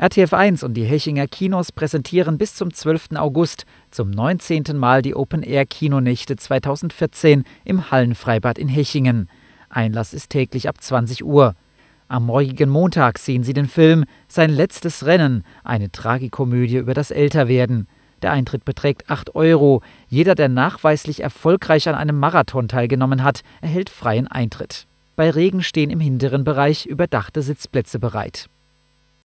RTF1 und die Hechinger Kinos präsentieren bis zum 12. August zum 19. Mal die Open-Air-Kinonächte 2014 im Hallenfreibad in Hechingen. Einlass ist täglich ab 20 Uhr. Am morgigen Montag sehen Sie den Film Sein letztes Rennen, eine Tragikomödie über das Älterwerden. Der Eintritt beträgt 8 Euro. Jeder, der nachweislich erfolgreich an einem Marathon teilgenommen hat, erhält freien Eintritt. Bei Regen stehen im hinteren Bereich überdachte Sitzplätze bereit.